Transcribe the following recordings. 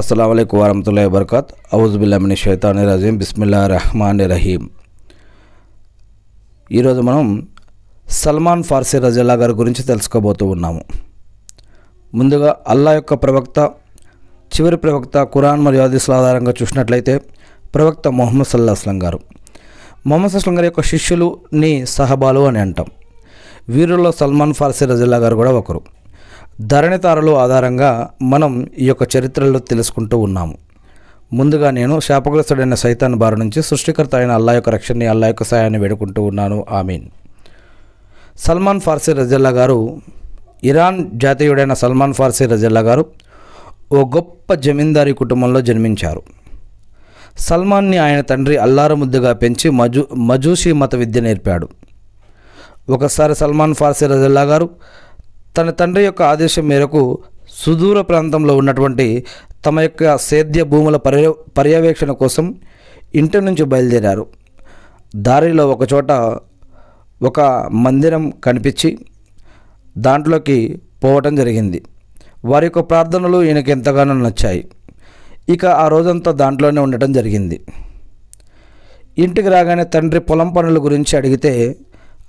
అస్సలం అయికు వరహతుల్లా వబర్కత్ అవుజుబిల్లామిని షైతాని రజీం బిస్మిల్లా రహమాన్ రహీం ఈరోజు మనం సల్మాన్ ఫార్సీ రజల్లా గారి గురించి తెలుసుకోబోతూ ఉన్నాము ముందుగా అల్లా యొక్క ప్రవక్త చివరి ప్రవక్త కురాన్ మరియు ఆదిస్ల ఆధారంగా చూసినట్లయితే ప్రవక్త మొహమ్మద్ సల్లా అస్లం గారు మొహమ్మద్ అస్లం గారి యొక్క శిష్యులుని సహబాలు అని అంటాం వీరుల్లో సల్మాన్ ఫార్సీ రజల్లా గారు కూడా ఒకరు ధరణితారలు ఆధారంగా మనం ఈ యొక్క చరిత్రలో తెలుసుకుంటూ ఉన్నాము ముందుగా నేను శాపగ్రస్తుడైన సైతాన్ బారి నుంచి సృష్టికర్త అయిన అల్లా యొక్క రక్షణని అల్లా యొక్క సాయాన్ని వేడుకుంటూ ఉన్నాను ఆమీన్ సల్మాన్ ఫార్సీ రజల్లా గారు ఇరాన్ జాతీయుడైన సల్మాన్ ఫార్సీ రజల్లా గారు ఓ గొప్ప జమీందారీ కుటుంబంలో జన్మించారు సల్మాన్ని ఆయన తండ్రి అల్లారముద్దుగా పెంచి మజూ మజూషి మత విద్య నేర్పాడు ఒకసారి సల్మాన్ ఫార్సీ రజల్లా గారు తన తండ్రి యొక్క ఆదేశం మేరకు సుదూర ప్రాంతంలో ఉన్నటువంటి తమ యొక్క సేద్య భూముల పర్య పర్యవేక్షణ కోసం ఇంటి నుంచి బయలుదేరారు దారిలో ఒకచోట ఒక మందిరం కనిపించి దాంట్లోకి పోవటం జరిగింది వారి యొక్క ప్రార్థనలు ఈయనకి ఎంతగానో నచ్చాయి ఇక ఆ రోజంతా దాంట్లోనే ఉండటం జరిగింది ఇంటికి రాగానే తండ్రి పొలం పనుల గురించి అడిగితే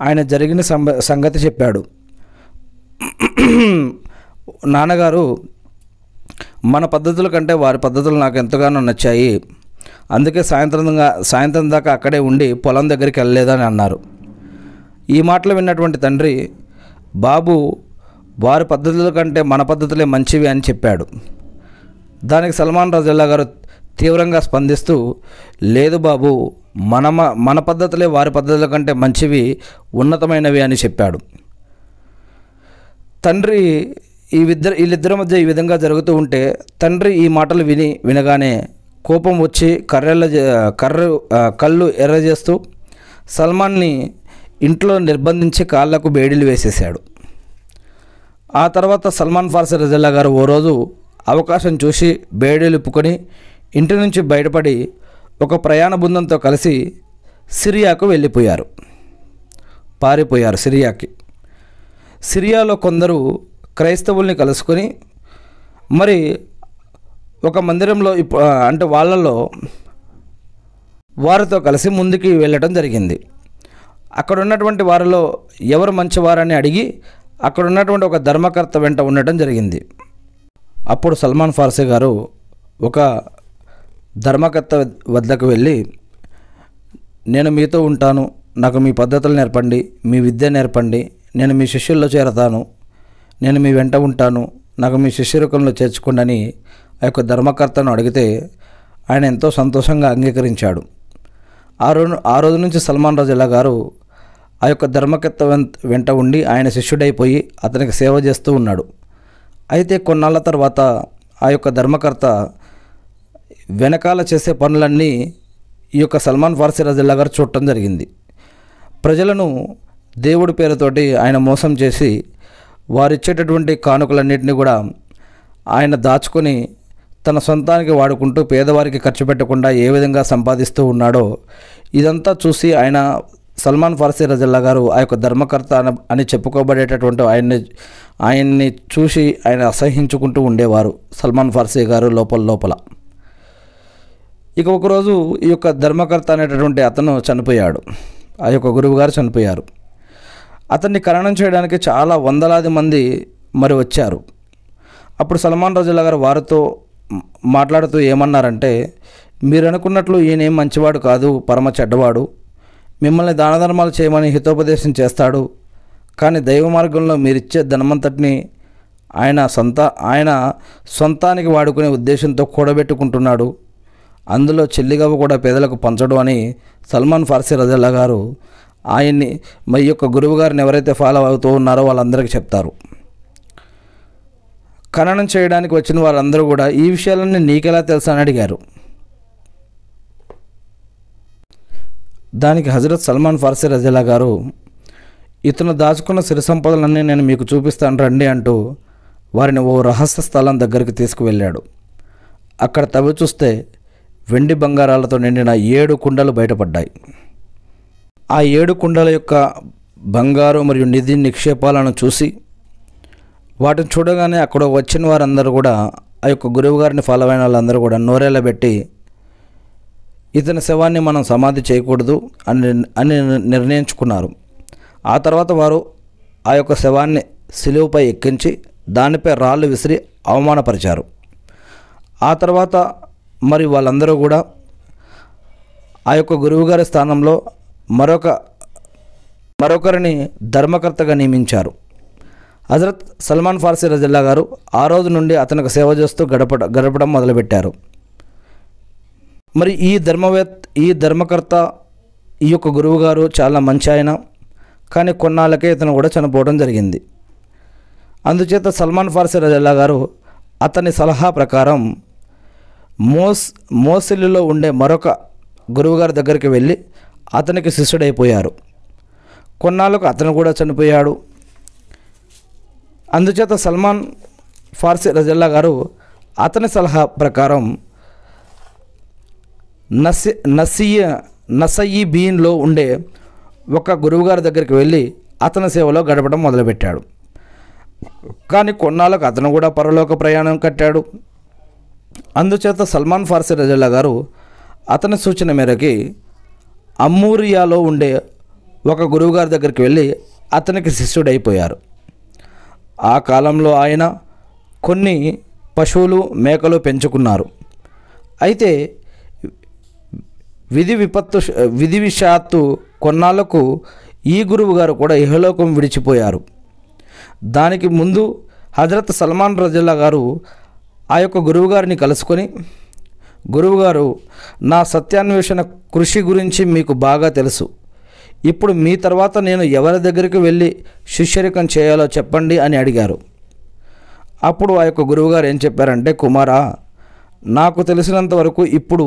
ఆయన జరిగిన సంగతి చెప్పాడు నాన్నగారు మన పద్ధతుల కంటే వారి పద్ధతులు నాకు ఎంతగానో నచ్చాయి అందుకే సాయంత్రం సాయంత్రం దాకా అక్కడే ఉండి పొలం దగ్గరికి వెళ్ళలేదని అన్నారు ఈ మాటలు విన్నటువంటి తండ్రి బాబు వారి పద్ధతుల కంటే మన పద్ధతులే మంచివి అని చెప్పాడు దానికి సల్మాన్ రాజుల్లా గారు తీవ్రంగా స్పందిస్తూ లేదు బాబు మన మన పద్ధతులే వారి పద్ధతుల కంటే మంచివి ఉన్నతమైనవి అని చెప్పాడు తండ్రి ఈ విద్దరు వీళ్ళిద్దరి మధ్య ఈ విధంగా జరుగుతూ ఉంటే తండ్రి ఈ మాటలు విని వినగానే కోపం వచ్చి కర్రెల్ల కర్ర కళ్ళు ఎర్ర చేస్తూ సల్మాన్ని ఇంట్లో నిర్బంధించి కాళ్లకు బేడీలు వేసేశాడు ఆ తర్వాత సల్మాన్ ఫార్సీ రజల్లా గారు ఓ రోజు అవకాశం చూసి ఇప్పుకొని ఇంటి నుంచి బయటపడి ఒక ప్రయాణ బృందంతో కలిసి సిరియాకు వెళ్ళిపోయారు పారిపోయారు సిరియాకి సిరియాలో కొందరు క్రైస్తవుల్ని కలుసుకొని మరి ఒక మందిరంలో అంటే వాళ్ళలో వారితో కలిసి ముందుకి వెళ్ళటం జరిగింది అక్కడ ఉన్నటువంటి వారిలో ఎవరు మంచివారని అడిగి అక్కడ ఉన్నటువంటి ఒక ధర్మకర్త వెంట ఉండటం జరిగింది అప్పుడు సల్మాన్ ఫార్సీ గారు ఒక ధర్మకర్త వద్దకు వెళ్ళి నేను మీతో ఉంటాను నాకు మీ పద్ధతులు నేర్పండి మీ విద్య నేర్పండి నేను మీ శిష్యుల్లో చేరతాను నేను మీ వెంట ఉంటాను నాకు మీ శిష్యరకంలో చేర్చుకోండి ఆ యొక్క ధర్మకర్తను అడిగితే ఆయన ఎంతో సంతోషంగా అంగీకరించాడు ఆ రోజు ఆ రోజు నుంచి సల్మాన్ రాజుల్లా గారు ఆ యొక్క ధర్మకర్త వెంట ఉండి ఆయన శిష్యుడైపోయి అతనికి సేవ చేస్తూ ఉన్నాడు అయితే కొన్నాళ్ళ తర్వాత ఆ యొక్క ధర్మకర్త వెనకాల చేసే పనులన్నీ ఈ యొక్క సల్మాన్ ఫార్సీ రజిల్లా గారు చూడటం జరిగింది ప్రజలను దేవుడి పేరుతోటి ఆయన మోసం చేసి వారిచ్చేటటువంటి కానుకలన్నింటినీ కూడా ఆయన దాచుకొని తన సొంతానికి వాడుకుంటూ పేదవారికి ఖర్చు పెట్టకుండా ఏ విధంగా సంపాదిస్తూ ఉన్నాడో ఇదంతా చూసి ఆయన సల్మాన్ ఫార్సీ రజల్లా గారు ఆ యొక్క ధర్మకర్త అని చెప్పుకోబడేటటువంటి ఆయన్ని ఆయన్ని చూసి ఆయన అసహించుకుంటూ ఉండేవారు సల్మాన్ ఫార్సీ గారు లోపల లోపల ఇక ఒకరోజు ఈ యొక్క ధర్మకర్త అనేటటువంటి అతను చనిపోయాడు ఆ యొక్క గురువుగారు చనిపోయారు అతన్ని ఖననం చేయడానికి చాలా వందలాది మంది మరి వచ్చారు అప్పుడు సల్మాన్ రజుల్లా గారు వారితో మాట్లాడుతూ ఏమన్నారంటే మీరు అనుకున్నట్లు ఈయనేం మంచివాడు కాదు పరమ చెడ్డవాడు మిమ్మల్ని దాన ధర్మాలు చేయమని హితోపదేశం చేస్తాడు కానీ దైవ మార్గంలో మీరిచ్చే ధనమంతటిని ఆయన సొంత ఆయన సొంతానికి వాడుకునే ఉద్దేశంతో కూడబెట్టుకుంటున్నాడు అందులో చెల్లిగవ్వ కూడా పేదలకు పంచడు అని సల్మాన్ ఫార్సీ రజల్లా గారు ఆయన్ని మా యొక్క గురువుగారిని ఎవరైతే ఫాలో అవుతూ ఉన్నారో వాళ్ళందరికీ చెప్తారు ఖననం చేయడానికి వచ్చిన వారందరూ కూడా ఈ విషయాలన్నీ నీకెలా తెలుసా అని అడిగారు దానికి హజరత్ సల్మాన్ ఫార్సీ రజిలా గారు ఇతను దాచుకున్న సిరి సంపదలన్నీ నేను మీకు చూపిస్తాను రండి అంటూ వారిని ఓ రహస్య స్థలం దగ్గరికి తీసుకువెళ్ళాడు అక్కడ తవ్వి చూస్తే వెండి బంగారాలతో నిండిన ఏడు కుండలు బయటపడ్డాయి ఆ ఏడు కుండల యొక్క బంగారు మరియు నిధి నిక్షేపాలను చూసి వాటిని చూడగానే అక్కడ వచ్చిన వారందరూ కూడా ఆ యొక్క గురువుగారిని ఫాలో అయిన వాళ్ళందరూ కూడా నోరేళ్ళ పెట్టి ఇతని శవాన్ని మనం సమాధి చేయకూడదు అని అని నిర్ణయించుకున్నారు ఆ తర్వాత వారు ఆ యొక్క శవాన్ని సిలువుపై ఎక్కించి దానిపై రాళ్ళు విసిరి అవమానపరిచారు ఆ తర్వాత మరి వాళ్ళందరూ కూడా ఆ యొక్క గురువుగారి స్థానంలో మరొక మరొకరిని ధర్మకర్తగా నియమించారు హజరత్ సల్మాన్ ఫార్సీ రజిల్లా గారు ఆ రోజు నుండి అతనికి సేవ చేస్తూ గడప గడపడం మొదలుపెట్టారు మరి ఈ ధర్మవేత్ ఈ ధర్మకర్త ఈ యొక్క గురువుగారు చాలా మంచి ఆయన కానీ కొన్నాళ్ళకే ఇతను కూడా చనిపోవడం జరిగింది అందుచేత సల్మాన్ ఫార్సీ రజల్లా గారు అతని సలహా ప్రకారం మోస్ మోసిల్లులో ఉండే మరొక గురువుగారి దగ్గరికి వెళ్ళి అతనికి శిష్యుడైపోయారు కొన్నాళ్ళకు అతను కూడా చనిపోయాడు అందుచేత సల్మాన్ ఫార్సీ రజల్లా గారు అతని సలహా ప్రకారం నసి నసియ నసయి బీన్లో ఉండే ఒక గురువుగారి దగ్గరికి వెళ్ళి అతని సేవలో గడపడం మొదలుపెట్టాడు కానీ కొన్నాళ్ళకు అతను కూడా పరలోక ప్రయాణం కట్టాడు అందుచేత సల్మాన్ ఫార్సీ రజల్లా గారు అతని సూచన మేరకి అమ్మూరియాలో ఉండే ఒక గురువుగారి దగ్గరికి వెళ్ళి అతనికి శిష్యుడైపోయారు ఆ కాలంలో ఆయన కొన్ని పశువులు మేకలు పెంచుకున్నారు అయితే విధి విపత్తు విధి విషాత్తు కొన్నాళ్లకు ఈ గురువుగారు కూడా ఇహలోకం విడిచిపోయారు దానికి ముందు హజరత్ సల్మాన్ రజల్లా గారు ఆ యొక్క గురువుగారిని కలుసుకొని గురువుగారు నా సత్యాన్వేషణ కృషి గురించి మీకు బాగా తెలుసు ఇప్పుడు మీ తర్వాత నేను ఎవరి దగ్గరికి వెళ్ళి శిష్యరికం చేయాలో చెప్పండి అని అడిగారు అప్పుడు ఆ యొక్క గురువుగారు ఏం చెప్పారంటే కుమారా నాకు తెలిసినంత వరకు ఇప్పుడు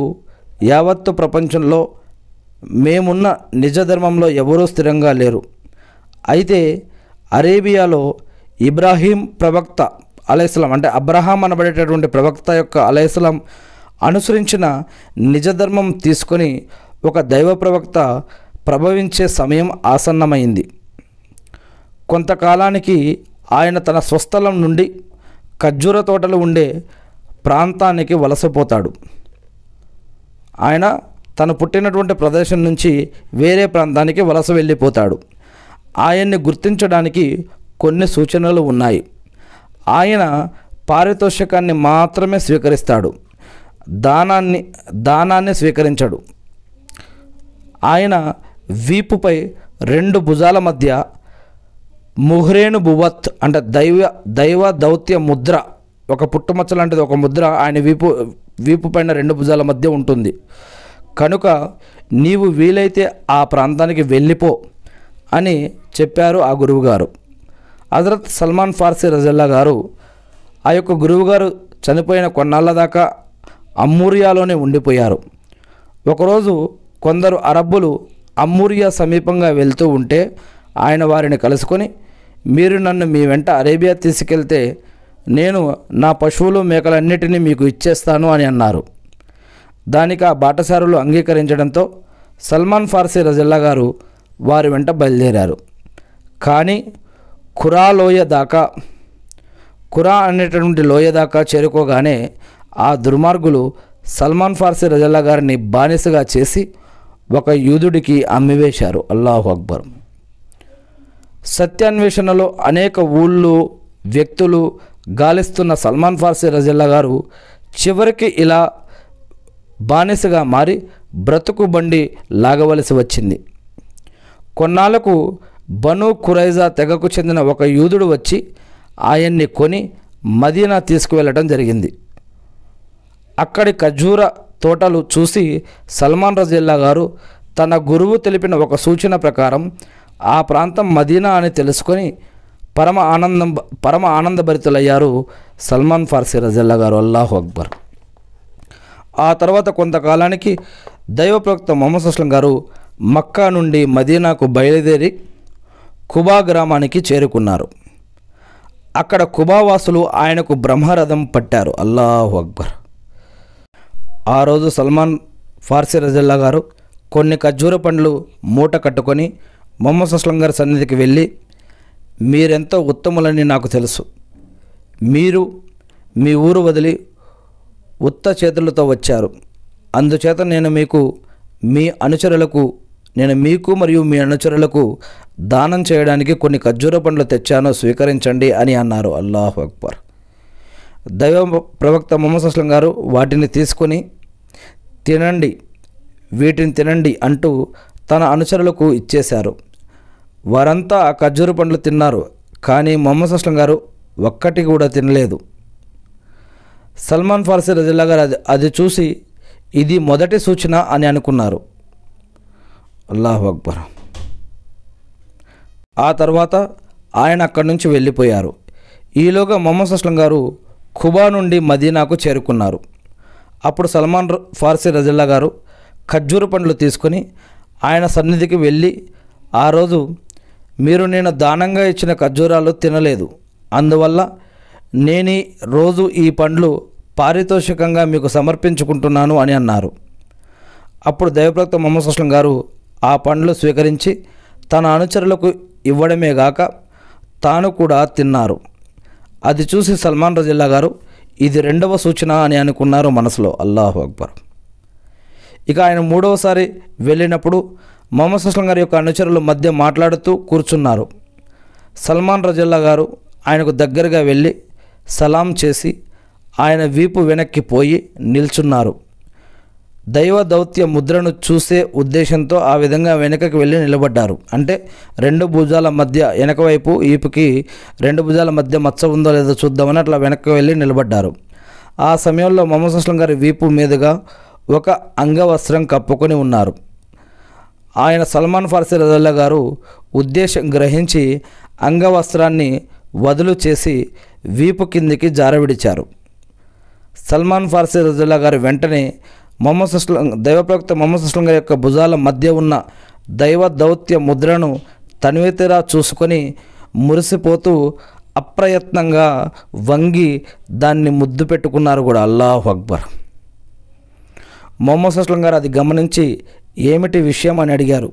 యావత్తు ప్రపంచంలో మేమున్న నిజ ధర్మంలో ఎవరూ స్థిరంగా లేరు అయితే అరేబియాలో ఇబ్రాహీం ప్రవక్త అలైస్లాం అంటే అబ్రహాం అనబడేటటువంటి ప్రవక్త యొక్క అలైస్లాం అనుసరించిన నిజధర్మం తీసుకొని ఒక దైవ ప్రవక్త ప్రభవించే సమయం ఆసన్నమైంది కొంతకాలానికి ఆయన తన స్వస్థలం నుండి ఖర్జూర తోటలు ఉండే ప్రాంతానికి వలసపోతాడు ఆయన తను పుట్టినటువంటి ప్రదేశం నుంచి వేరే ప్రాంతానికి వలస వెళ్ళిపోతాడు ఆయన్ని గుర్తించడానికి కొన్ని సూచనలు ఉన్నాయి ఆయన పారితోషికాన్ని మాత్రమే స్వీకరిస్తాడు దానాన్ని దానాన్ని స్వీకరించాడు ఆయన వీపుపై రెండు భుజాల మధ్య ముహ్రేణు భువత్ అంటే దైవ దైవ దౌత్య ముద్ర ఒక పుట్టుమచ్చ లాంటిది ఒక ముద్ర ఆయన వీపు వీపు పైన రెండు భుజాల మధ్య ఉంటుంది కనుక నీవు వీలైతే ఆ ప్రాంతానికి వెళ్ళిపో అని చెప్పారు ఆ గురువుగారు హజరత్ సల్మాన్ ఫార్సీ రజల్లా గారు ఆ యొక్క గురువుగారు చనిపోయిన కొన్నాళ్ళ దాకా అమ్మూరియాలోనే ఉండిపోయారు ఒకరోజు కొందరు అరబ్బులు అమ్మూరియా సమీపంగా వెళ్తూ ఉంటే ఆయన వారిని కలుసుకొని మీరు నన్ను మీ వెంట అరేబియా తీసుకెళ్తే నేను నా పశువులు మేకలన్నిటినీ మీకు ఇచ్చేస్తాను అని అన్నారు దానికి ఆ బాటసారులు అంగీకరించడంతో సల్మాన్ ఫార్సీ రజల్లా గారు వారి వెంట బయలుదేరారు కానీ ఖురా లోయ దాకా ఖురా అనేటటువంటి లోయ దాకా చేరుకోగానే ఆ దుర్మార్గులు సల్మాన్ ఫార్సీ రజల్లా గారిని బానిసగా చేసి ఒక యూదుడికి అమ్మివేశారు అల్లాహు అక్బర్ సత్యాన్వేషణలో అనేక ఊళ్ళు వ్యక్తులు గాలిస్తున్న సల్మాన్ ఫార్సీ రజల్లా గారు చివరికి ఇలా బానిసగా మారి బ్రతుకు బండి లాగవలసి వచ్చింది కొన్నాళ్లకు బను కురైజా తెగకు చెందిన ఒక యూదుడు వచ్చి ఆయన్ని కొని మదీనా తీసుకువెళ్ళటం జరిగింది అక్కడి ఖర్జూర తోటలు చూసి సల్మాన్ రజిల్లా గారు తన గురువు తెలిపిన ఒక సూచన ప్రకారం ఆ ప్రాంతం మదీనా అని తెలుసుకొని పరమ ఆనందం పరమ ఆనందభరితులయ్యారు సల్మాన్ ఫార్సీ రజిల్లా గారు అల్లాహు అక్బర్ ఆ తర్వాత కొంతకాలానికి దైవప్రవక్త మొహమ్మద్ అస్లం గారు మక్కా నుండి మదీనాకు బయలుదేరి కుబా గ్రామానికి చేరుకున్నారు అక్కడ కుబావాసులు ఆయనకు బ్రహ్మరథం పట్టారు అల్లాహు అక్బర్ ఆ రోజు సల్మాన్ ఫార్సీ రజల్లా గారు కొన్ని ఖర్జూర పండ్లు మూట కట్టుకొని మొహమ్మద్ అస్లం గారి సన్నిధికి వెళ్ళి మీరెంతో ఉత్తములని నాకు తెలుసు మీరు మీ ఊరు వదిలి ఉత్త చేతులతో వచ్చారు అందుచేత నేను మీకు మీ అనుచరులకు నేను మీకు మరియు మీ అనుచరులకు దానం చేయడానికి కొన్ని ఖర్జూర పండ్లు తెచ్చాను స్వీకరించండి అని అన్నారు అల్లాహ్ అక్బర్ దైవ ప్రవక్త మొహమ్మద్ అస్లం గారు వాటిని తీసుకొని తినండి వీటిని తినండి అంటూ తన అనుచరులకు ఇచ్చేశారు వారంతా ఖర్జూరు పండ్లు తిన్నారు కానీ మొహమ్మద్ అస్లం గారు ఒక్కటి కూడా తినలేదు సల్మాన్ ఫార్సీ రజిల్లా గారు అది అది చూసి ఇది మొదటి సూచన అని అనుకున్నారు అల్లాహు అక్బర్ ఆ తర్వాత ఆయన అక్కడి నుంచి వెళ్ళిపోయారు ఈలోగా మొహమ్మద్ అస్లం గారు ఖుబా నుండి మదీనాకు చేరుకున్నారు అప్పుడు సల్మాన్ ఫార్సీ రజిల్లా గారు ఖర్జూరు పండ్లు తీసుకొని ఆయన సన్నిధికి వెళ్ళి ఆ రోజు మీరు నేను దానంగా ఇచ్చిన ఖర్జూరాలు తినలేదు అందువల్ల నేను రోజు ఈ పండ్లు పారితోషికంగా మీకు సమర్పించుకుంటున్నాను అని అన్నారు అప్పుడు దైవప్రక్త మొహమ్మద్ సుస్లం గారు ఆ పండ్లు స్వీకరించి తన అనుచరులకు ఇవ్వడమే గాక తాను కూడా తిన్నారు అది చూసి సల్మాన్ రజిల్లా గారు ఇది రెండవ సూచన అని అనుకున్నారు మనసులో అల్లాహ్ అక్బర్ ఇక ఆయన మూడవసారి వెళ్ళినప్పుడు మొహమ్మద్ సుస్లం గారి యొక్క అనుచరుల మధ్య మాట్లాడుతూ కూర్చున్నారు సల్మాన్ రజల్లా గారు ఆయనకు దగ్గరగా వెళ్ళి సలాం చేసి ఆయన వీపు వెనక్కి పోయి నిల్చున్నారు దైవ దౌత్య ముద్రను చూసే ఉద్దేశంతో ఆ విధంగా వెనుకకి వెళ్ళి నిలబడ్డారు అంటే రెండు భుజాల మధ్య వెనకవైపు ఈపుకి రెండు భుజాల మధ్య మచ్చ ఉందో లేదో చూద్దామని అట్లా వెనక్కి వెళ్ళి నిలబడ్డారు ఆ సమయంలో మొహమ్మద్ అస్లం గారి వీపు మీదుగా ఒక అంగవస్త్రం కప్పుకొని ఉన్నారు ఆయన సల్మాన్ ఫార్సీ రజల్లా గారు ఉద్దేశం గ్రహించి అంగవస్త్రాన్ని వదులు చేసి వీపు కిందికి జారవిడిచారు సల్మాన్ ఫార్సీ రజల్లా గారు వెంటనే మొహమ్మద్ సుస్లం దైవ ప్రవక్త మొహమ్మద్ సుస్లం గారి యొక్క భుజాల మధ్య ఉన్న దైవ దౌత్య ముద్రను తనివితేరా చూసుకొని మురిసిపోతూ అప్రయత్నంగా వంగి దాన్ని ముద్దు పెట్టుకున్నారు కూడా అల్లాహ్ అక్బర్ మొహమ్మద్ సుస్లం గారు అది గమనించి ఏమిటి విషయం అని అడిగారు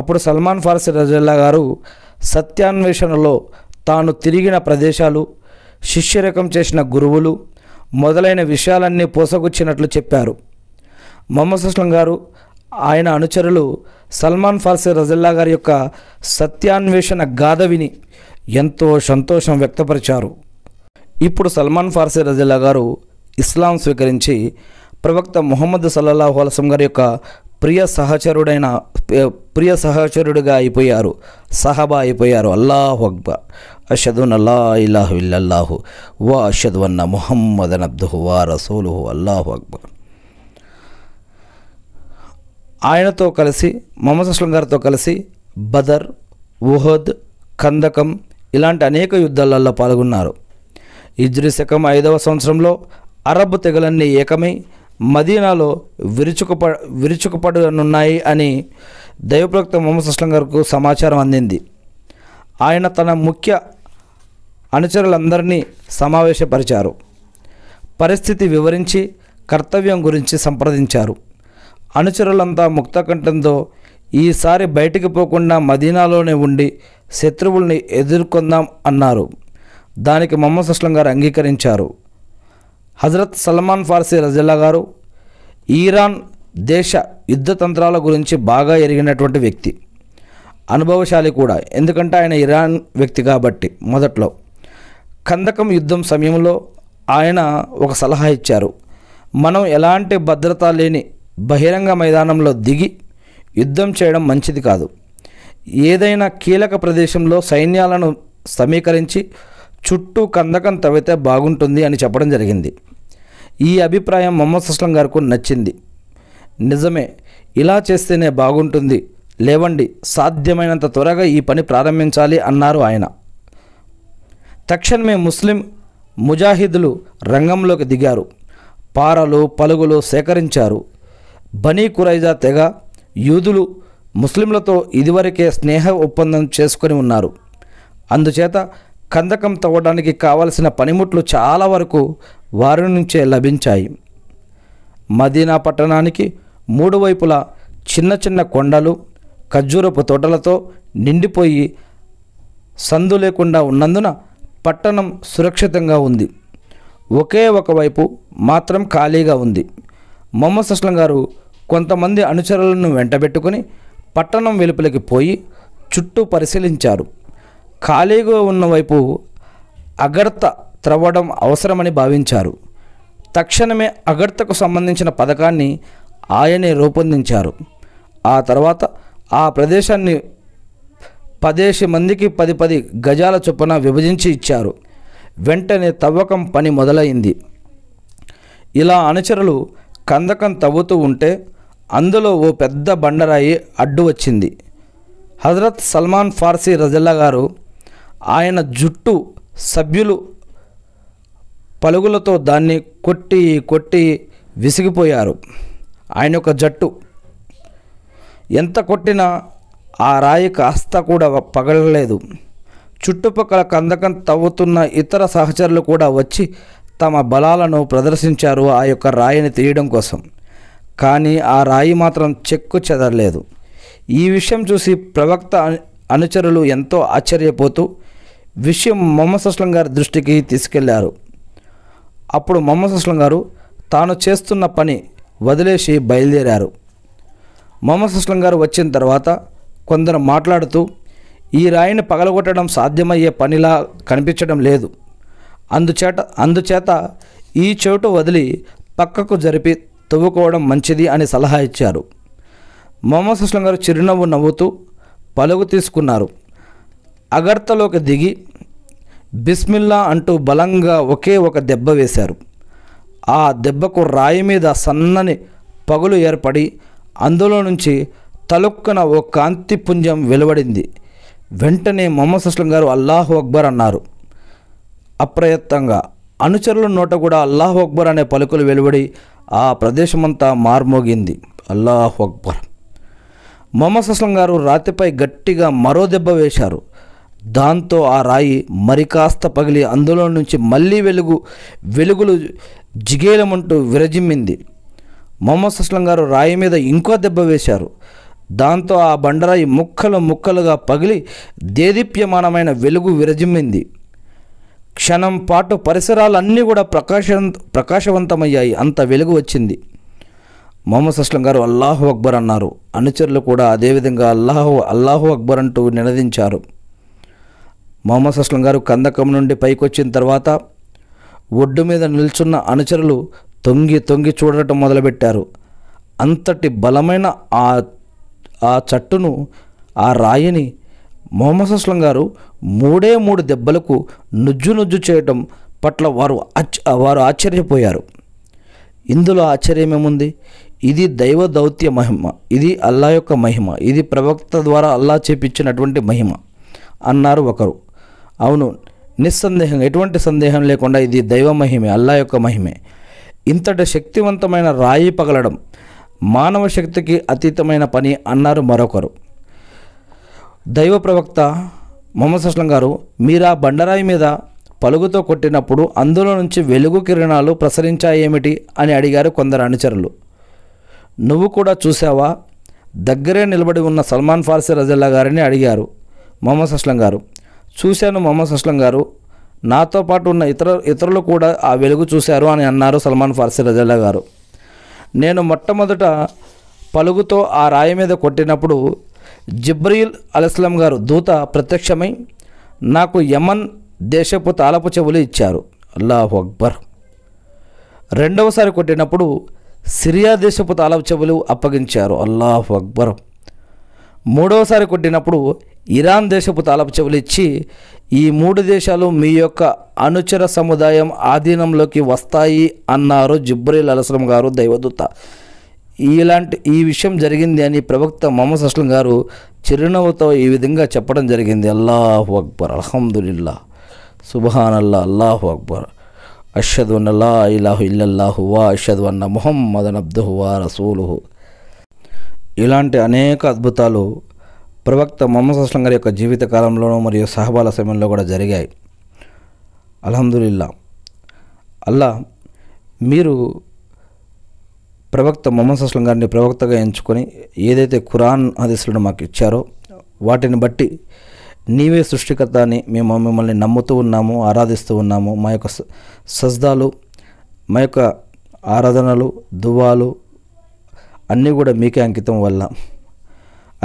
అప్పుడు సల్మాన్ ఫారసి రజల్లా గారు సత్యాన్వేషణలో తాను తిరిగిన ప్రదేశాలు శిష్యరకం చేసిన గురువులు మొదలైన విషయాలన్నీ పోసగుచ్చినట్లు చెప్పారు మొహమ్మద్ సుస్లం గారు ఆయన అనుచరులు సల్మాన్ ఫార్సీ రజల్లా గారి యొక్క సత్యాన్వేషణ గాథ విని ఎంతో సంతోషం వ్యక్తపరిచారు ఇప్పుడు సల్మాన్ ఫార్సీ రజల్లా గారు ఇస్లాం స్వీకరించి ప్రవక్త మొహమ్మద్ సల్లహు అలసం గారి యొక్క ప్రియ సహచరుడైన ప్రియ సహచరుడిగా అయిపోయారు సహబా అయిపోయారు అల్లాహు అక్బర్ అషదున్ అల్లా ఇల్లాహు ఇల్లల్లాహు వా అషదు అన్న ముహమ్మద్ అబ్దుహు వా రసూలుహు అల్లాహు అక్బర్ ఆయనతో కలిసి మొహమ్మద్ అస్లం గారితో కలిసి బదర్ ఉహద్ కందకం ఇలాంటి అనేక యుద్ధాలలో పాల్గొన్నారు ఇజ్రి శకం ఐదవ సంవత్సరంలో అరబ్ తెగలన్నీ ఏకమై మదీనాలో విరుచుకుప విరుచుకుపడనున్నాయి అని దైవప్రక్త మొహమ్మద్ అస్లం గారికి సమాచారం అందింది ఆయన తన ముఖ్య అనుచరులందరినీ సమావేశపరిచారు పరిస్థితి వివరించి కర్తవ్యం గురించి సంప్రదించారు అనుచరులంతా ముక్తకంఠంతో ఈసారి బయటికి పోకుండా మదీనాలోనే ఉండి శత్రువుల్ని ఎదుర్కొందాం అన్నారు దానికి మొహమ్మద్ అస్లం గారు అంగీకరించారు హజరత్ సల్మాన్ ఫార్సీ రజల్లా గారు ఈరాన్ దేశ యుద్ధ తంత్రాల గురించి బాగా ఎరిగినటువంటి వ్యక్తి అనుభవశాలి కూడా ఎందుకంటే ఆయన ఇరాన్ వ్యక్తి కాబట్టి మొదట్లో కందకం యుద్ధం సమయంలో ఆయన ఒక సలహా ఇచ్చారు మనం ఎలాంటి భద్రత లేని బహిరంగ మైదానంలో దిగి యుద్ధం చేయడం మంచిది కాదు ఏదైనా కీలక ప్రదేశంలో సైన్యాలను సమీకరించి చుట్టూ కందకం తవ్వితే బాగుంటుంది అని చెప్పడం జరిగింది ఈ అభిప్రాయం మొహమ్మద్ అస్లం గారికి నచ్చింది నిజమే ఇలా చేస్తేనే బాగుంటుంది లేవండి సాధ్యమైనంత త్వరగా ఈ పని ప్రారంభించాలి అన్నారు ఆయన తక్షణమే ముస్లిం ముజాహిదులు రంగంలోకి దిగారు పారలు పలుగులు సేకరించారు బనీ కురైజా తెగ యూదులు ముస్లింలతో ఇదివరకే స్నేహ ఒప్పందం చేసుకొని ఉన్నారు అందుచేత కందకం తవ్వడానికి కావలసిన పనిముట్లు చాలా వరకు వారి నుంచే లభించాయి మదీనా పట్టణానికి మూడు వైపులా చిన్న చిన్న కొండలు ఖర్జూరపు తోటలతో నిండిపోయి సందు లేకుండా ఉన్నందున పట్టణం సురక్షితంగా ఉంది ఒకే ఒకవైపు మాత్రం ఖాళీగా ఉంది మొహమ్మద్ అస్లం గారు కొంతమంది అనుచరులను వెంటబెట్టుకుని పట్టణం వెలుపలికి పోయి చుట్టూ పరిశీలించారు ఖాళీగా ఉన్నవైపు అగర్త త్రవ్వడం అవసరమని భావించారు తక్షణమే అగర్తకు సంబంధించిన పథకాన్ని ఆయనే రూపొందించారు ఆ తర్వాత ఆ ప్రదేశాన్ని పదేసి మందికి పది పది గజాల చొప్పున విభజించి ఇచ్చారు వెంటనే తవ్వకం పని మొదలైంది ఇలా అనుచరులు కందకం తవ్వుతూ ఉంటే అందులో ఓ పెద్ద బండరాయి అడ్డు వచ్చింది హజరత్ సల్మాన్ ఫార్సీ రజల్లా గారు ఆయన జుట్టు సభ్యులు పలుగులతో దాన్ని కొట్టి కొట్టి విసిగిపోయారు ఆయన యొక్క జట్టు ఎంత కొట్టినా ఆ రాయి కాస్త కూడా పగలలేదు చుట్టుపక్కల కందకం తవ్వుతున్న ఇతర సహచరులు కూడా వచ్చి తమ బలాలను ప్రదర్శించారు ఆ యొక్క రాయిని తీయడం కోసం కానీ ఆ రాయి మాత్రం చెక్కు చెదరలేదు ఈ విషయం చూసి ప్రవక్త అనుచరులు ఎంతో ఆశ్చర్యపోతూ విషయం మొహమ్మద్ గారి దృష్టికి తీసుకెళ్లారు అప్పుడు మొహమ్మద్ అస్లం గారు తాను చేస్తున్న పని వదిలేసి బయలుదేరారు మొహమ్మద్ అస్లం గారు వచ్చిన తర్వాత కొందరు మాట్లాడుతూ ఈ రాయిని పగలగొట్టడం సాధ్యమయ్యే పనిలా కనిపించడం లేదు అందుచేత అందుచేత ఈ చోటు వదిలి పక్కకు జరిపి తవ్వుకోవడం మంచిది అని సలహా ఇచ్చారు మొహమ్మద్ సుస్లం గారు చిరునవ్వు నవ్వుతూ పలుగు తీసుకున్నారు అగర్తలోకి దిగి బిస్మిల్లా అంటూ బలంగా ఒకే ఒక దెబ్బ వేశారు ఆ దెబ్బకు రాయి మీద సన్నని పగులు ఏర్పడి అందులో నుంచి తలుక్కున ఓ కాంతి పుంజం వెలువడింది వెంటనే మొహమ్మద్ సుస్లం గారు అల్లాహు అక్బర్ అన్నారు అప్రయత్తంగా అనుచరుల నోట కూడా అల్లాహు అక్బర్ అనే పలుకులు వెలువడి ఆ ప్రదేశమంతా మార్మోగింది అల్లాహ్ అక్బర్ మొహమ్మద్ అస్లం గారు రాతిపై గట్టిగా మరో దెబ్బ వేశారు దాంతో ఆ రాయి మరి కాస్త పగిలి అందులో నుంచి మళ్ళీ వెలుగు వెలుగులు జిగేలమంటూ విరజిమ్మింది మొహమ్మద్ అస్లం గారు రాయి మీద ఇంకో దెబ్బ వేశారు దాంతో ఆ బండరాయి ముక్కలు ముక్కలుగా పగిలి దేదీప్యమానమైన వెలుగు విరజిమ్మింది క్షణం పాటు పరిసరాలన్నీ కూడా ప్రకాశ ప్రకాశవంతమయ్యాయి అంత వెలుగు వచ్చింది మొహమ్మద్ అస్లం గారు అల్లాహు అక్బర్ అన్నారు అనుచరులు కూడా అదేవిధంగా అల్లాహు అల్లాహు అక్బర్ అంటూ నినదించారు మొహమ్మద్ అస్లం గారు కందకం నుండి పైకొచ్చిన తర్వాత ఒడ్డు మీద నిల్చున్న అనుచరులు తొంగి తొంగి చూడటం మొదలుపెట్టారు అంతటి బలమైన ఆ ఆ చట్టును ఆ రాయిని మొహమ్మద్ అస్లం గారు మూడే మూడు దెబ్బలకు నుజ్జు నుజ్జు చేయటం పట్ల వారు వారు ఆశ్చర్యపోయారు ఇందులో ఆశ్చర్యమేముంది ఇది దైవ దౌత్య మహిమ ఇది అల్లా యొక్క మహిమ ఇది ప్రవక్త ద్వారా అల్లా చేపించినటువంటి మహిమ అన్నారు ఒకరు అవును నిస్సందేహం ఎటువంటి సందేహం లేకుండా ఇది దైవ మహిమే అల్లా యొక్క మహిమే ఇంతటి శక్తివంతమైన రాయి పగలడం మానవ శక్తికి అతీతమైన పని అన్నారు మరొకరు దైవ ప్రవక్త మొహమ్మద్ గారు మీరు ఆ బండరాయి మీద పలుగుతో కొట్టినప్పుడు అందులో నుంచి వెలుగు కిరణాలు ప్రసరించాయేమిటి అని అడిగారు కొందరు అనుచరులు నువ్వు కూడా చూసావా దగ్గరే నిలబడి ఉన్న సల్మాన్ ఫార్సీ రజల్లా గారిని అడిగారు మొహమ్మద్ అస్లం గారు చూశాను మొహమ్మద్ అస్లం గారు నాతో పాటు ఉన్న ఇతర ఇతరులు కూడా ఆ వెలుగు చూశారు అని అన్నారు సల్మాన్ ఫార్సీ రజల్లా గారు నేను మొట్టమొదట పలుగుతో ఆ రాయి మీద కొట్టినప్పుడు జిబ్రయిల్ అలస్లాం గారు దూత ప్రత్యక్షమై నాకు యమన్ దేశపు తాలపు చెవులు ఇచ్చారు అల్లాహ్ అక్బర్ రెండవసారి కొట్టినప్పుడు సిరియా దేశపు తాలపు చెవులు అప్పగించారు అల్లాహ్ అక్బర్ మూడవసారి కొట్టినప్పుడు ఇరాన్ దేశపు తాలపు చెవులు ఇచ్చి ఈ మూడు దేశాలు మీ యొక్క అనుచర సముదాయం ఆధీనంలోకి వస్తాయి అన్నారు జిబ్రీల్ అలస్లం గారు దైవదూత ఇలాంటి ఈ విషయం జరిగింది అని ప్రవక్త మొహమ్మద్ అస్లం గారు చిరునవ్వుతో ఈ విధంగా చెప్పడం జరిగింది అల్లాహు అక్బర్ అల్హమ్దుల్లా సుబహాన్ అల్లా అల్లాహు అక్బర్ అషదు అల్లా ఇలాహు ఇల్లల్లాహు వా అషదు అన్న మొహమ్మద్ అబ్దుహు వా రసూలుహు ఇలాంటి అనేక అద్భుతాలు ప్రవక్త మొహమ్మద్ అస్లం గారి యొక్క జీవిత కాలంలోనూ మరియు సహబాల సమయంలో కూడా జరిగాయి అల్హమ్దుల్లా అల్లా మీరు ప్రవక్త మొహమ్మద్ అస్లం గారిని ప్రవక్తగా ఎంచుకొని ఏదైతే ఖురాన్ ఆదేశాలను మాకు ఇచ్చారో వాటిని బట్టి నీవే సృష్టికర్త అని మేము మిమ్మల్ని నమ్ముతూ ఉన్నాము ఆరాధిస్తూ ఉన్నాము మా యొక్క సజ్దాలు మా యొక్క ఆరాధనలు దువ్వాలు అన్నీ కూడా మీకే అంకితం వల్ల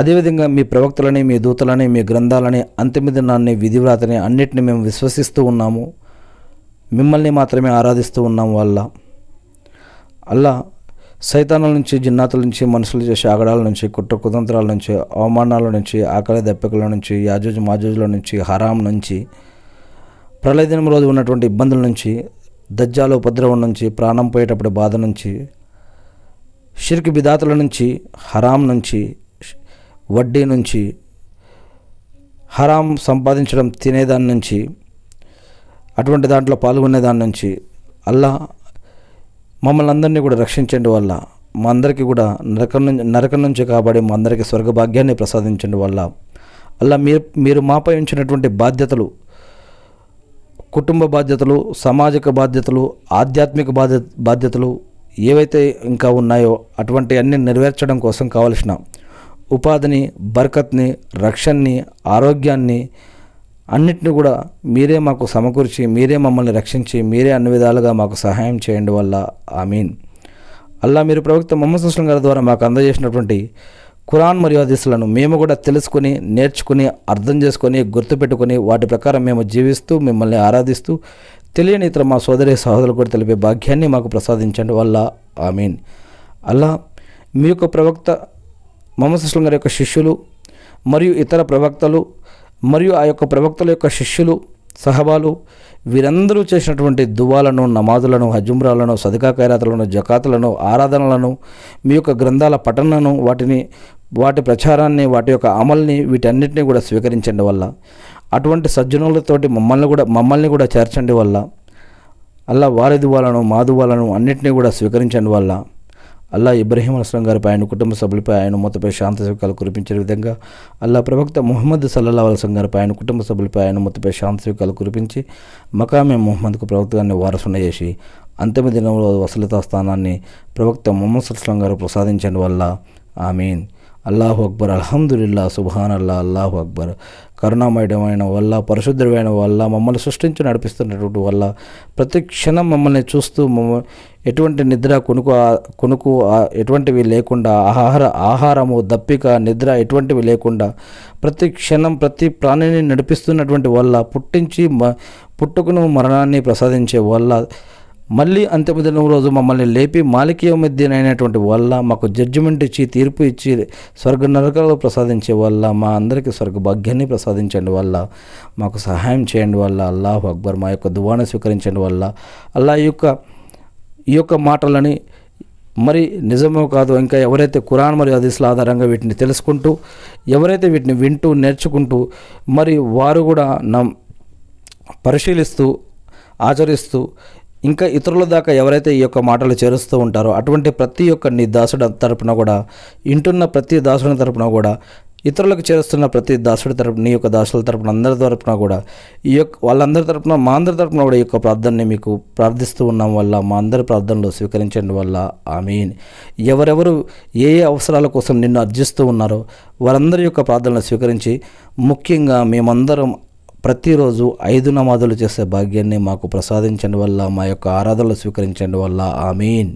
అదేవిధంగా మీ ప్రవక్తలని మీ దూతలని మీ గ్రంథాలని అంతిమ దినాన్ని విధివ్రాతని అన్నిటిని మేము విశ్వసిస్తూ ఉన్నాము మిమ్మల్ని మాత్రమే ఆరాధిస్తూ ఉన్నాం వల్ల అల్లా సైతానాల నుంచి జిన్నాతుల నుంచి మనుషులు చేసే ఆగడాల నుంచి కుట్ర కుతంత్రాల నుంచి అవమానాల నుంచి ఆకలి దెప్పికల నుంచి యాజోజు మాజోజుల నుంచి హరాం నుంచి ప్రళయ దినం రోజు ఉన్నటువంటి ఇబ్బందుల నుంచి దజ్జాల ఉపద్రవం నుంచి ప్రాణం పోయేటప్పుడు బాధ నుంచి షిర్కి బిదాతల నుంచి హరాం నుంచి వడ్డీ నుంచి హరాం సంపాదించడం తినేదాని నుంచి అటువంటి దాంట్లో పాల్గొనే దాని నుంచి అల్లా మమ్మల్ని అందరినీ కూడా రక్షించండి వల్ల మా అందరికీ కూడా నరకం నుంచి నరకం నుంచి కాపాడి మా అందరికీ స్వర్గభాగ్యాన్ని ప్రసాదించండి వల్ల అలా మీరు మీరు మాపై ఉంచినటువంటి బాధ్యతలు కుటుంబ బాధ్యతలు సామాజిక బాధ్యతలు ఆధ్యాత్మిక బాధ్య బాధ్యతలు ఏవైతే ఇంకా ఉన్నాయో అటువంటి అన్ని నెరవేర్చడం కోసం కావలసిన ఉపాధిని బర్కత్ని రక్షణని ఆరోగ్యాన్ని అన్నిటిని కూడా మీరే మాకు సమకూర్చి మీరే మమ్మల్ని రక్షించి మీరే అన్ని విధాలుగా మాకు సహాయం చేయండి వల్ల ఆమీన్ అల్లా మీరు ప్రవక్త మొహమ్మద్ సుస్లం గారి ద్వారా మాకు అందజేసినటువంటి ఖురాన్ మరియు హదీసులను మేము కూడా తెలుసుకుని నేర్చుకుని అర్థం చేసుకొని గుర్తుపెట్టుకుని వాటి ప్రకారం మేము జీవిస్తూ మిమ్మల్ని ఆరాధిస్తూ తెలియని ఇతర మా సోదరి సహోదరులు కూడా తెలిపే భాగ్యాన్ని మాకు ప్రసాదించండి వల్ల ఆమీన్ అలా మీ యొక్క ప్రవక్త మొహమ్మద్ సుస్లం గారి యొక్క శిష్యులు మరియు ఇతర ప్రవక్తలు మరియు ఆ యొక్క ప్రవక్తల యొక్క శిష్యులు సహబాలు వీరందరూ చేసినటువంటి దువాలను నమాజులను హజుమ్రాలను సదుకా కైరాతలను జకాతులను ఆరాధనలను మీ యొక్క గ్రంథాల పఠనను వాటిని వాటి ప్రచారాన్ని వాటి యొక్క అమల్ని వీటన్నిటిని కూడా స్వీకరించండి వల్ల అటువంటి సజ్జనులతోటి మమ్మల్ని కూడా మమ్మల్ని కూడా చేర్చండి వల్ల అలా వారి దువాలను మా దువాలను అన్నింటినీ కూడా స్వీకరించండి వల్ల అల్లా ఇబ్రహీం అస్లం గారిపై ఆయన కుటుంబ సభ్యులపై ఆయన మొత్తపై శాంతి సుఖాలు కురిపించే విధంగా అల్లా ప్రవక్త ముహమ్మద్ సల్లా అలసం గారిపై ఆయన కుటుంబ సభ్యులపై ఆయన మొత్తపై శాంతి సుఖాలు కురిపించి మకామే ముహమ్మద్కు ప్రవక్తగాన్ని వారసున చేసి అంతిమ దినంలో వసలితా స్థానాన్ని ప్రవక్త ముహమ్మద్ అస్లం గారు ప్రసాదించడం వల్ల ఆమెన్ అల్లాహు అక్బర్ అల్హమ్దుల్లా సుబాన్ అల్లా అల్లాహు అక్బర్ కరుణామయమైన వల్ల పరిశుద్ధమైన వల్ల మమ్మల్ని సృష్టించి నడిపిస్తున్నటువంటి వల్ల ప్రతి క్షణం మమ్మల్ని చూస్తూ మమ్మ ఎటువంటి నిద్ర కొనుకు కొనుకు ఎటువంటివి లేకుండా ఆహార ఆహారము దప్పిక నిద్ర ఎటువంటివి లేకుండా ప్రతి క్షణం ప్రతి ప్రాణిని నడిపిస్తున్నటువంటి వల్ల పుట్టించి పుట్టుకును మరణాన్ని ప్రసాదించే వల్ల మళ్ళీ అంతిమ దినం రోజు మమ్మల్ని లేపి మాలికీయ అయినటువంటి వల్ల మాకు జడ్జిమెంట్ ఇచ్చి తీర్పు ఇచ్చి స్వర్గ నరకాలు ప్రసాదించే వల్ల మా అందరికీ స్వర్గ భాగ్యాన్ని ప్రసాదించండి వల్ల మాకు సహాయం చేయండి వల్ల అల్లాహ్ అక్బర్ మా యొక్క దువాణ స్వీకరించండి వల్ల అల్లా యొక్క ఈ యొక్క మాటలని మరి నిజమో కాదు ఇంకా ఎవరైతే కురాన్ మరియు అదీసుల ఆధారంగా వీటిని తెలుసుకుంటూ ఎవరైతే వీటిని వింటూ నేర్చుకుంటూ మరి వారు కూడా నమ్ పరిశీలిస్తూ ఆచరిస్తూ ఇంకా ఇతరుల దాకా ఎవరైతే ఈ యొక్క మాటలు చేరుస్తూ ఉంటారో అటువంటి ప్రతి ఒక్క నీ దాసుడు తరపున కూడా ఇంటున్న ప్రతి దాసుడి తరపున కూడా ఇతరులకు చేరుస్తున్న ప్రతి దాసుడి తరపున నీ యొక్క దాసుల తరపున అందరి తరపున కూడా ఈ యొక్క వాళ్ళందరి తరపున మా అందరి తరపున కూడా ఈ యొక్క ప్రార్థనని మీకు ప్రార్థిస్తూ ఉన్నాం వల్ల మా అందరి ప్రార్థనలు స్వీకరించడం వల్ల మీన్ ఎవరెవరు ఏ ఏ అవసరాల కోసం నిన్ను అర్జిస్తూ ఉన్నారో వారందరి యొక్క ప్రార్థనలు స్వీకరించి ముఖ్యంగా మేమందరం ప్రతిరోజు ఐదు నమాజులు చేసే భాగ్యాన్ని మాకు ప్రసాదించండి వల్ల మా యొక్క ఆరాధనలు స్వీకరించండి వల్ల ఆమెన్